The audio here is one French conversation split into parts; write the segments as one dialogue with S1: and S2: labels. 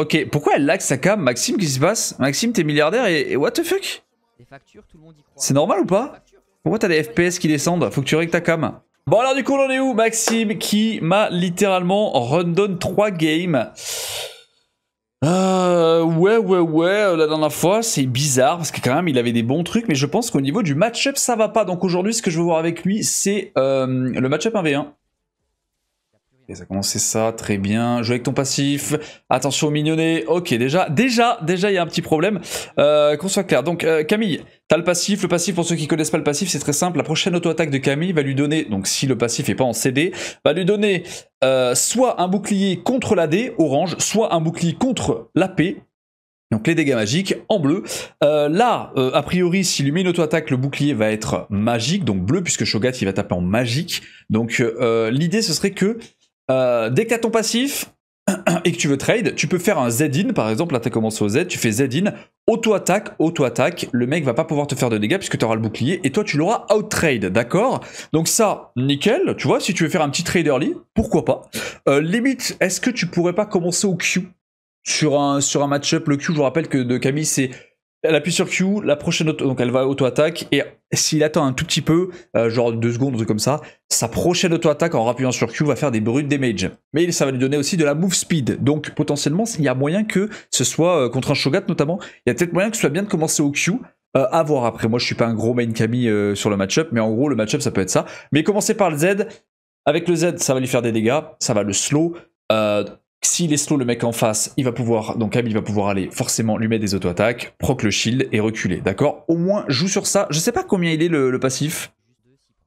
S1: Ok, pourquoi elle lag sa cam Maxime, qu'est-ce qui se passe Maxime, t'es milliardaire et, what the fuck C'est normal ou pas Pourquoi t'as des FPS qui descendent Faut que tu règles ta cam. Bon alors du coup, on est où Maxime qui m'a littéralement rundown 3 games. Euh, ouais, ouais, ouais, euh, la dernière fois, c'est bizarre, parce que quand même, il avait des bons trucs, mais je pense qu'au niveau du match-up, ça va pas. Donc aujourd'hui, ce que je veux voir avec lui, c'est euh, le match-up 1v1. Hein. ça a commencé ça, très bien. Jouer avec ton passif. Attention au mignonnet. Ok, déjà, déjà, déjà, il y a un petit problème. Euh, qu'on soit clair. Donc, euh, Camille, t'as le passif. Le passif, pour ceux qui connaissent pas le passif, c'est très simple. La prochaine auto-attaque de Camille va lui donner, donc si le passif est pas en CD, va lui donner euh, soit un bouclier contre la D, orange, soit un bouclier contre la P, donc les dégâts magiques en bleu. là, a priori, s'il lui met une auto-attaque, le bouclier va être magique, donc bleu, puisque Shogat il va taper en magique. Donc l'idée ce serait que euh, dès que tu as ton passif et que tu veux trade, tu peux faire un Z-in, par exemple, là tu as commencé au Z, tu fais Z-in, auto-attaque, auto-attaque, le mec va pas pouvoir te faire de dégâts puisque tu auras le bouclier et toi tu l'auras out-trade, d'accord Donc ça, nickel, tu vois, si tu veux faire un petit trade early, pourquoi pas. Euh, limite, est-ce que tu pourrais pas commencer au Q sur un, sur un match-up, le Q, je vous rappelle que de Camille c'est elle appuie sur Q, la prochaine auto, donc elle va auto-attaque, et s'il attend un tout petit peu, euh, genre deux secondes, truc comme ça, sa prochaine auto-attaque en rappuyant sur Q va faire des brutes damage. Mais ça va lui donner aussi de la move speed, donc potentiellement il y a moyen que ce soit euh, contre un Shogat notamment, il y a peut-être moyen que ce soit bien de commencer au Q, euh, à voir après, moi je suis pas un gros main Camille sur le match-up, mais en gros le match-up ça peut être ça. Mais commencer par le Z, avec le Z ça va lui faire des dégâts, ça va le slow. S'il est slow le mec en face, il va pouvoir, donc il va pouvoir aller forcément lui mettre des auto-attaques, proc le shield et reculer, d'accord Au moins joue sur ça, je sais pas combien il est le, passif.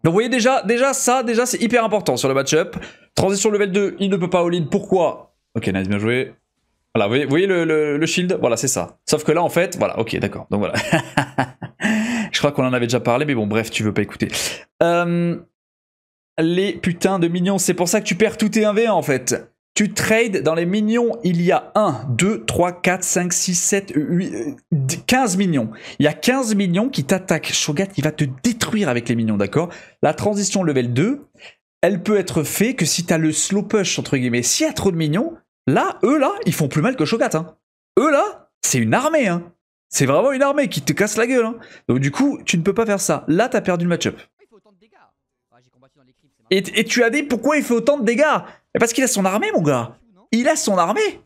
S1: Donc vous voyez déjà, déjà ça, déjà c'est hyper important sur le match-up. Transition level 2, il ne peut pas all-in, pourquoi Ok nice, bien joué. Voilà, vous voyez, le, shield Voilà, c'est ça. Sauf que là en fait, voilà, ok d'accord, donc voilà. je crois qu'on en avait déjà parlé, mais bon bref, tu veux pas écouter. Euh, les putains de minions, c'est pour ça que tu perds tout tes 1v1 en fait. Tu trades dans les minions, il y a 1, 2, 3, 4, 5, 6, 7, 8, 15 minions. Il y a 15 minions qui t'attaquent. Shogat, il va te détruire avec les minions, d'accord La transition level 2, elle peut être faite que si tu as le slow push, entre guillemets. S'il y a trop de minions, là, eux là, ils font plus mal que Shogat. Hein. Eux là, c'est une armée. Hein. C'est vraiment une armée qui te casse la gueule. Hein. Donc du coup, tu ne peux pas faire ça. Là, tu as perdu le match-up. Ah, et, tu as dit pourquoi il fait autant de dégâts Parce qu'il a son armée, mon gars. Il a son armée.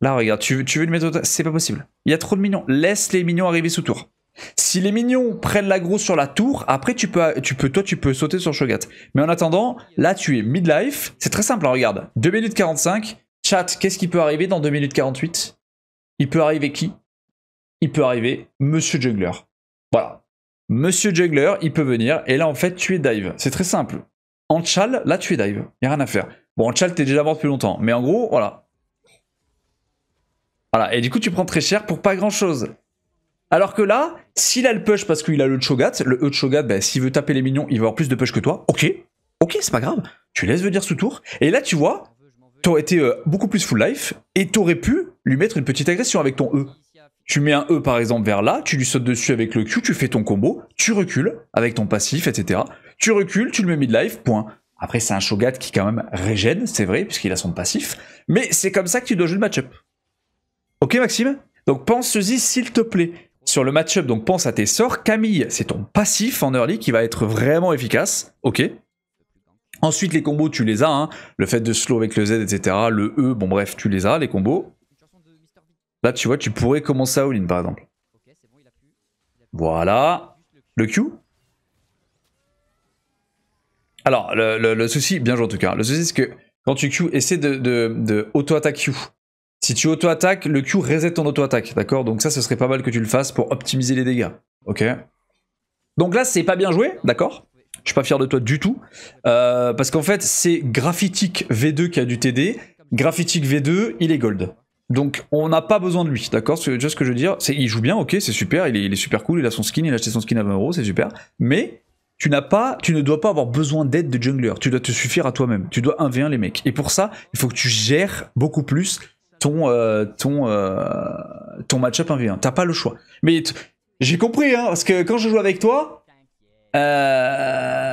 S1: Là, regarde, tu, veux le mettre au... C'est pas possible. Il y a trop de minions. Laisse les minions arriver sous tour. Si les minions prennent l'aggro sur la tour, après tu peux, tu peux, toi tu peux sauter sur Shogat. Mais en attendant, là tu es midlife. C'est très simple, hein, regarde. 2 minutes 45. Chat, qu'est-ce qui peut arriver dans 2 minutes 48 Il peut arriver qui Il peut arriver Monsieur Jungler. Voilà. Monsieur Juggler, il peut venir, et là en fait tu es dive. C'est très simple. En chal, là tu es dive, il a rien à faire. Bon, en chal, t'es déjà mort depuis longtemps, mais en gros, voilà. Voilà, et du coup tu prends très cher pour pas grand chose. Alors que là, s'il a le push parce qu'il a le Chogat, le E de Chogat, bah, s'il veut taper les minions, il va avoir plus de push que toi. Ok, ok, c'est pas grave. Tu laisses venir ce tour. Et là, tu vois, t'aurais été euh, beaucoup plus full life et t'aurais pu lui mettre une petite agression avec ton E. Tu mets un E par exemple vers là, tu lui sautes dessus avec le Q, tu fais ton combo, tu recules avec ton passif, etc. Tu recules, tu le mets mid-life, point. Après, c'est un Shogat qui quand même régène, c'est vrai, puisqu'il a son passif. Mais c'est comme ça que tu dois jouer le match-up. Ok, Maxime Donc pense-y, s'il te plaît. Sur le match-up, donc pense à tes sorts. Camille, c'est ton passif en early qui va être vraiment efficace. Ok. Ensuite, les combos, tu les as. Hein. Le fait de slow avec le Z, etc. Le E, bon bref, tu les as, les combos. Là, tu vois, tu pourrais commencer à all-in, par exemple. Voilà. Le Q Alors, le, souci, bien joué en tout cas, le souci c'est que quand tu Q, essaie de, auto-attaque Q. Si tu auto-attaques, le Q reset ton auto-attaque, d'accord Donc ça, ce serait pas mal que tu le fasses pour optimiser les dégâts, ok Donc là, c'est pas bien joué, d'accord Je suis pas fier de toi du tout, euh, parce qu'en fait, c'est Graphitic V2 qui a du TD. Graphitic V2, il est gold. Donc on n'a pas besoin de lui, d'accord vois ce que je veux dire. C'est, il joue bien, ok, c'est super, il est, super cool, il a son skin, il a acheté son skin à 20 euros, c'est super. Mais tu n'as pas, tu ne dois pas avoir besoin d'aide de jungler. Tu dois te suffire à toi-même. Tu dois 1v1 les mecs. Et pour ça, il faut que tu gères beaucoup plus ton euh, ton euh, ton match-up 1v1. T'as pas le choix. Mais j'ai compris, hein, parce que quand je joue avec toi, euh,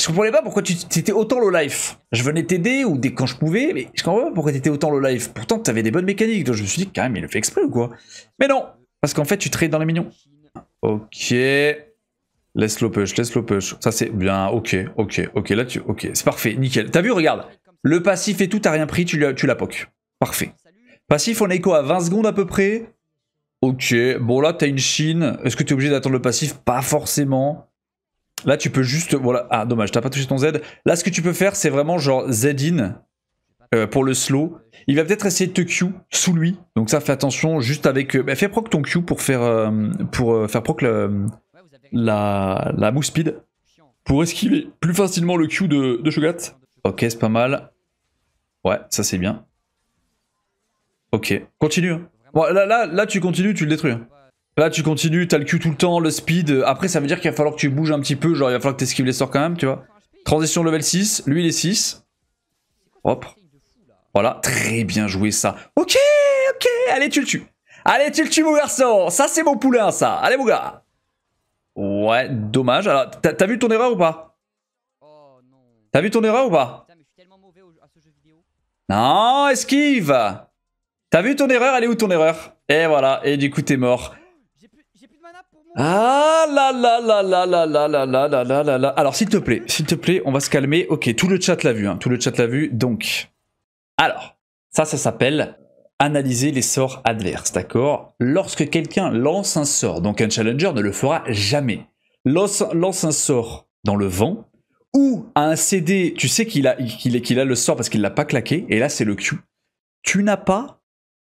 S1: je comprenais pas pourquoi tu étais autant low life. Je venais t'aider ou dès quand je pouvais, mais je comprenais pas pourquoi étais autant low life. Pourtant, tu avais des bonnes mécaniques, donc je me suis dit, quand même, il le fait exprès ou quoi Mais non Parce qu'en fait, tu trades dans les minions. Ok. Laisse le push, laisse le push. Ça, c'est bien. Ok, ok, ok. Là, tu. Ok, c'est parfait, nickel. T'as vu, regarde. Le passif et tout, t'as rien pris, tu, tu la poques. Parfait. Passif, on écho À 20 secondes à peu près Ok, bon là t'as une Chine. Est-ce que t'es obligé d'attendre le passif Pas forcément. Là, tu peux juste... Voilà. Ah, dommage, t'as pas touché ton Z. Là, ce que tu peux faire, c'est vraiment genre Z-in euh, pour le slow. Il va peut-être essayer de te Q sous lui. Donc ça, fais attention juste avec... mais euh, bah, fais proc ton Q pour faire, euh, pour, faire proc la, la move speed. Pour esquiver plus facilement le Q de, de Shogat. Ok, c'est pas mal. Ouais, ça c'est bien. Ok, continue. Hein. là, là, là, tu continues, tu le détruis. Hein. Là, tu continues, t'as le cul tout le temps, le speed. Après, ça veut dire qu'il va falloir que tu bouges un petit peu. Genre, il va falloir que t'esquives les sorts quand même, tu vois. Transition level 6. Lui, il est 6. Hop. Voilà. Très bien joué, ça. Ok, ok. Allez, tu le tues. Allez, tu le tues, mon garçon. Ça, c'est mon poulain, ça. Allez, mon gars. Ouais, dommage. Alors, t'as vu ton erreur ou pas T'as vu ton erreur ou pas Non, esquive. T'as vu ton erreur Elle est où ton erreur Et voilà. Et du coup, t'es mort. Ah là là là là là là là là là là là Alors s'il te plaît, s'il te plaît, on va se calmer. Ok, tout le chat l'a vu, hein, tout le chat l'a vu. Donc, alors, ça, ça s'appelle analyser les sorts adverses, d'accord Lorsque quelqu'un lance un sort, donc un challenger ne le fera jamais, lance, lance un sort dans le vent, ou à un CD, tu sais qu'il a, a le sort parce qu'il l'a pas claqué, et là c'est le Q. Tu n'as pas,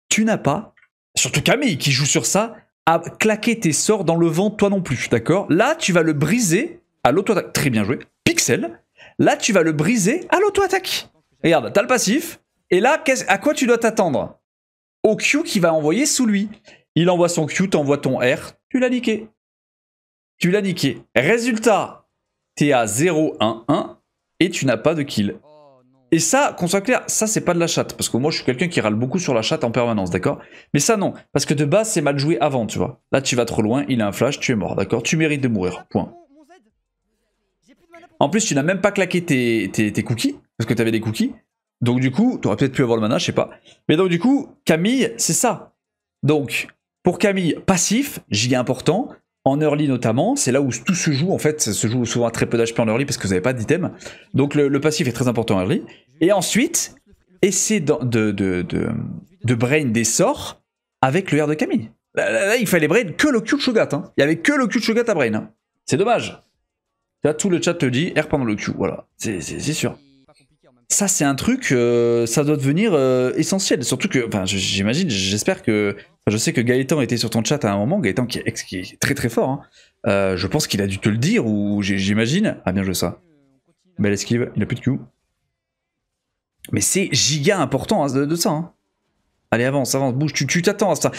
S1: tu n'as pas, surtout Camille qui joue sur ça, à claquer tes sorts dans le vent toi non plus, d'accord Là, tu vas le briser à l'auto-attaque. Très bien joué. Pixel. Là, tu vas le briser à l'auto-attaque. Regarde, t'as le passif. Et là, à quoi tu dois t'attendre Au Q qui va envoyer sous lui. Il envoie son Q, t'envoies ton R. Tu l'as niqué. Tu l'as niqué. Résultat, t'es à 0-1-1 et tu n'as pas de kill. Et ça, qu'on soit clair, ça c'est pas de la chatte, parce que moi je suis quelqu'un qui râle beaucoup sur la chatte en permanence, d'accord Mais ça non, parce que de base c'est mal joué avant, tu vois. Là tu vas trop loin, il a un flash, tu es mort, d'accord Tu mérites de mourir, point. En plus tu n'as même pas claqué tes, cookies, parce que tu des cookies. Donc du coup, tu aurais peut-être pu avoir le mana, je sais pas. Mais donc du coup, Camille, c'est ça. Donc, pour Camille, passif, giga important, en early notamment, c'est là où tout se joue, en fait, ça se joue souvent à très peu d'HP en early parce que vous n'avez pas d'item. Donc le, passif est très important en early. Et ensuite, essayez de, de, brain des sorts avec le R de Camille. Là, il fallait brain que le Q de Shogat. Hein. Il n'y avait que le Q de Shogat à brain. Hein. C'est dommage. Là, tout le chat te dit R pendant le Q. Voilà, c'est sûr ça c'est un truc, euh, ça doit devenir euh, essentiel. Surtout que, enfin, j'imagine, j'espère que, je sais que Gaëtan était sur ton chat à un moment, Gaëtan qui est, très très fort. Hein. Euh, je pense qu'il a dû te le dire ou j'imagine. Ah bien joué ça. Belle esquive, il n'a plus de Q. Mais c'est giga important hein, de, ça. Hein. Allez avance, avance, bouge, tu t'attends à ça.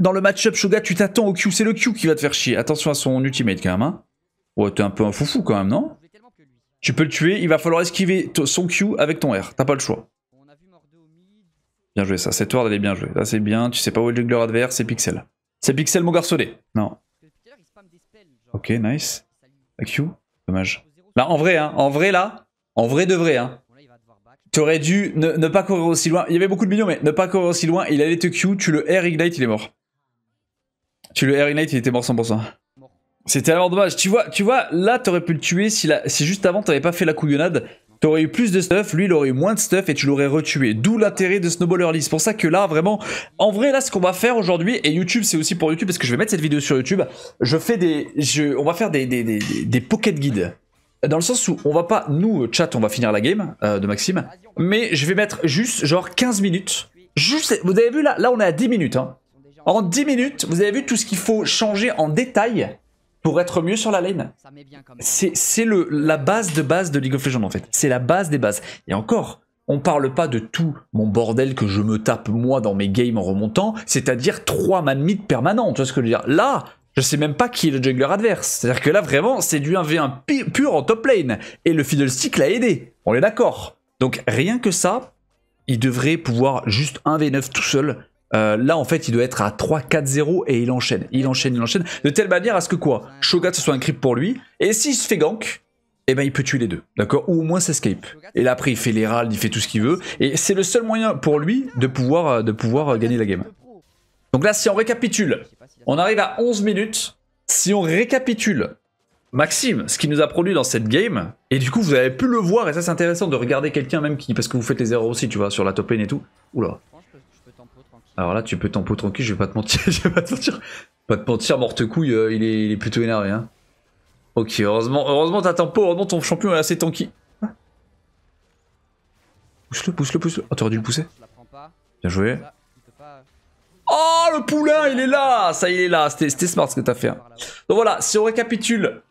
S1: dans le match-up Shoga, tu t'attends au Q, c'est le Q qui va te faire chier. Attention à son ultimate quand même. Ouais, t'es un peu un foufou quand même, non tu peux le tuer, il va falloir esquiver son Q avec ton R, t'as pas le choix. Bien joué ça, cette ward elle est bien jouée. Là c'est bien, tu sais pas où est le jungler adverse, c'est Pixel. C'est Pixel mon garçonné. Non. Ok, nice. La Q, dommage. Là en vrai, hein, en vrai là, en vrai de vrai, hein. T'aurais dû ne, pas courir aussi loin. Il y avait beaucoup de millions, mais ne pas courir aussi loin. Il allait te Q, tu le R ignite, il est mort. Tu le R ignite, il était mort 100%. C'était tellement dommage. Tu vois, tu vois là, t'aurais pu le tuer si, si juste avant, t'avais pas fait la couillonnade. T'aurais eu plus de stuff, lui il aurait eu moins de stuff et tu l'aurais retué. D'où l'intérêt de Snowballer Early. C'est pour ça que là, vraiment, en vrai, là, ce qu'on va faire aujourd'hui, et YouTube, c'est aussi pour YouTube, parce que je vais mettre cette vidéo sur YouTube, je fais des. on va faire des, des, des, pocket guides. Dans le sens où on va pas, nous, chat, on va finir la game euh, de Maxime, mais je vais mettre juste genre 15 minutes. Juste, vous avez vu là, là on est à 10 minutes. Hein. En 10 minutes, vous avez vu tout ce qu'il faut changer en détail pour être mieux sur la lane. C'est la base de base de League of Legends en fait. C'est la base des bases. Et encore, on parle pas de tout mon bordel que je me tape moi dans mes games en remontant, c'est-à-dire trois man mid permanents, tu vois ce que je veux dire Là, je sais même pas qui est le jungler adverse. C'est-à-dire que là vraiment, c'est du 1v1 pur en top lane et le Fiddlestick l'a aidé. On est d'accord. Donc rien que ça, il devrait pouvoir juste 1v9 tout seul euh, là, en fait, il doit être à 3-4-0 et il enchaîne, il enchaîne, il enchaîne. De telle manière à ce que quoi Shogat, ce soit un creep pour lui. Et s'il se fait gank, et eh ben, il peut tuer les deux, d'accord Ou au moins s'escape. Et là, après, il fait les il fait tout ce qu'il veut. Et c'est le seul moyen pour lui de pouvoir, euh, de pouvoir euh, gagner la game. Donc là, si on récapitule, on arrive à 11 minutes. Si on récapitule Maxime, ce qu'il nous a produit dans cette game, et du coup vous avez pu le voir, et ça c'est intéressant de regarder quelqu'un même qui, parce que vous faites les erreurs aussi, tu vois, sur la top lane et tout. Oula, alors là, tu peux tempo tranquille, je vais pas te mentir. je vais pas te mentir. Pas te mentir, morte-couille, euh, il, est, plutôt énervé. Hein. Ok, heureusement, heureusement t'as tempo, heureusement ton champion est assez tanky. Pousse-le, pousse-le, pousse-le. Oh, t'aurais dû le pousser. Bien joué. Euh. Oh, le poulain, il est là Ça, il est là. C'était smart ce que t'as fait. Hein. Donc voilà, si on récapitule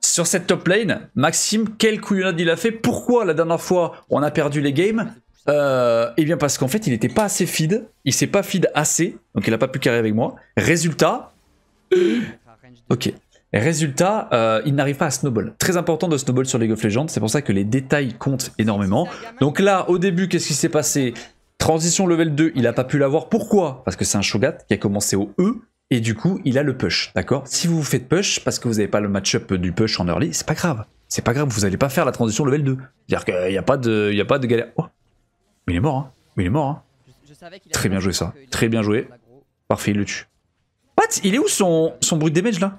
S1: sur cette top lane, Maxime, quel couillonnade il a fait Pourquoi la dernière fois on a perdu les games euh, et eh bien parce qu'en fait, il n'était pas assez feed. Il s'est pas feed assez. Donc il n'a pas pu carrer avec moi. Résultat. ok. Résultat, euh, il n'arrive pas à snowball. Très important de snowball sur League of Legends, c'est pour ça que les détails comptent énormément. Donc là, au début, qu'est-ce qui s'est passé Transition level 2, il n'a pas pu l'avoir. Pourquoi Parce que c'est un Shogat qui a commencé au E, et du coup, il a le push, d'accord Si vous vous faites push, parce que vous n'avez pas le match-up du push en early, c'est pas grave. C'est pas grave, vous n'allez pas faire la transition level 2. C'est-à-dire qu'il n'y a, pas de, a pas de galère. Oh. Mais il est mort, hein. Mais il est mort, hein. Très bien joué ça. Très bien joué. Parfait, il le tue. What Il est où son, son de damage là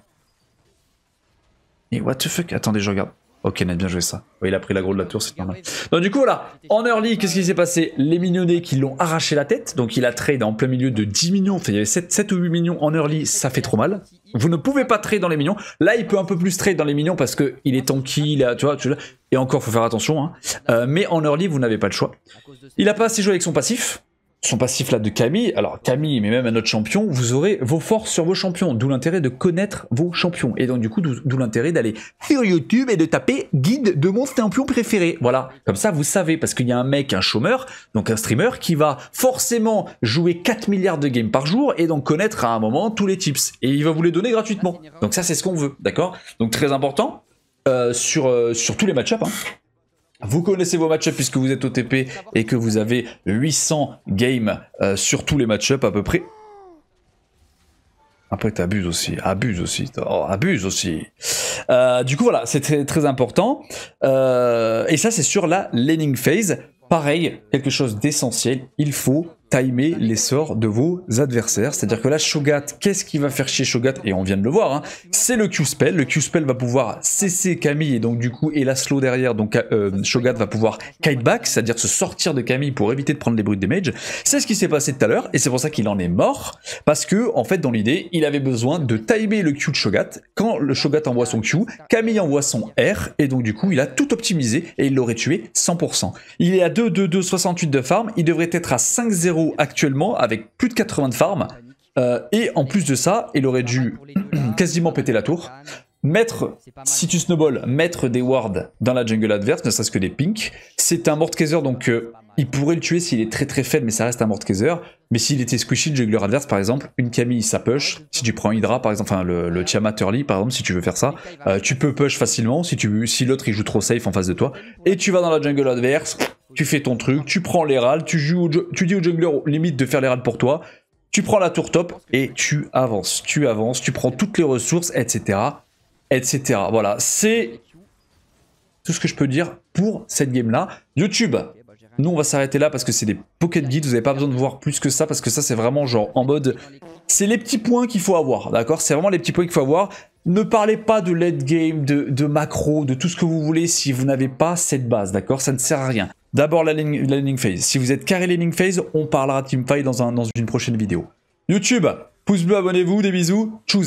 S1: Et what the fuck Attendez, je regarde. Ok, a bien joué ça. il a pris l'aggro de la tour, c'est normal. Donc du coup, voilà, en early, qu'est-ce qui s'est passé Les mignonnés qui l'ont arraché la tête, donc il a trade en plein milieu de 10 millions, enfin il y avait 7, ou 8 millions en early, ça fait trop mal. Vous ne pouvez pas trade dans les millions. Là, il peut un peu plus trade dans les millions parce qu'il est tanky, il a, tu vois, tu et encore, faut faire attention. Hein. Euh, mais en early, vous n'avez pas le choix. Il a pas assez joué avec son passif, son passif là de Camille, alors Camille, mais même un autre champion, vous aurez vos forces sur vos champions, d'où l'intérêt de connaître vos champions. Et donc du coup, d'où l'intérêt d'aller sur YouTube et de taper guide de mon champion préféré. Voilà, comme ça vous savez, parce qu'il y a un mec, un chômeur, donc un streamer, qui va forcément jouer 4 milliards de games par jour et donc connaître à un moment tous les tips. Et il va vous les donner gratuitement. Donc ça, c'est ce qu'on veut, d'accord Donc très important, euh, sur, euh, sur tous les match-ups. Hein. Vous connaissez vos matchups puisque vous êtes OTP et que vous avez 800 games euh, sur tous les match à peu près. Après, t'abuses aussi, abuses aussi, oh, abuse aussi. Euh, du coup, voilà, c'est très, important. Euh, et ça, c'est sur la laning phase. Pareil, quelque chose d'essentiel, il faut timer les sorts de vos adversaires. C'est-à-dire que là, Shogat, qu'est-ce qui va faire chier Shogat Et on vient de le voir, hein. c'est le Q-Spell. Le Q-Spell va pouvoir cesser Camille et donc du coup, et la slow derrière, donc euh, Shogat va pouvoir kite back, c'est-à-dire se sortir de Camille pour éviter de prendre les bruits de damage. C'est ce qui s'est passé tout à l'heure et c'est pour ça qu'il en est mort, parce que en fait, dans l'idée, il avait besoin de timer le Q de Shogat. Quand le Shogat envoie son Q, Camille envoie son R et donc du coup, il a tout optimisé et il l'aurait tué 100%. Il est à 2, 2, 2, 68 de farm, il devrait être à 5, 0 actuellement avec plus de 80 de farm. et en plus de ça, il aurait dû quasiment péter la tour. Mettre, si tu snowball, mettre des wards dans la jungle adverse, ne serait-ce que des pinks. C'est un Mordekaiser donc euh, il pourrait le tuer s'il est très très faible, mais ça reste un Mordekaiser. Mais s'il était squishy, le jungler adverse, par exemple, une Camille, ça push. Si tu prends Hydra, par exemple, enfin le, le Tiamat early, par exemple, si tu veux faire ça, euh, tu peux push facilement si, tu si l'autre il joue trop safe en face de toi. Et tu vas dans la jungle adverse, tu fais ton truc, tu prends les râles, tu, joues tu dis au jungler limite de faire les râles pour toi, tu prends la tour top et tu avances, tu avances, tu prends toutes les ressources, etc. etc. Voilà, c'est tout ce que je peux dire pour cette game-là. YouTube, nous, on va s'arrêter là parce que c'est des pocket guides. Vous n'avez pas besoin de voir plus que ça parce que ça, c'est vraiment genre en mode... C'est les petits points qu'il faut avoir, d'accord C'est vraiment les petits points qu'il faut avoir. Ne parlez pas de late game, de, de macro, de tout ce que vous voulez si vous n'avez pas cette base, d'accord Ça ne sert à rien. D'abord la, learning phase. Si vous êtes carré learning phase, on parlera teamfight dans, dans une prochaine vidéo. YouTube, pouce bleu, abonnez-vous, des bisous, tchuss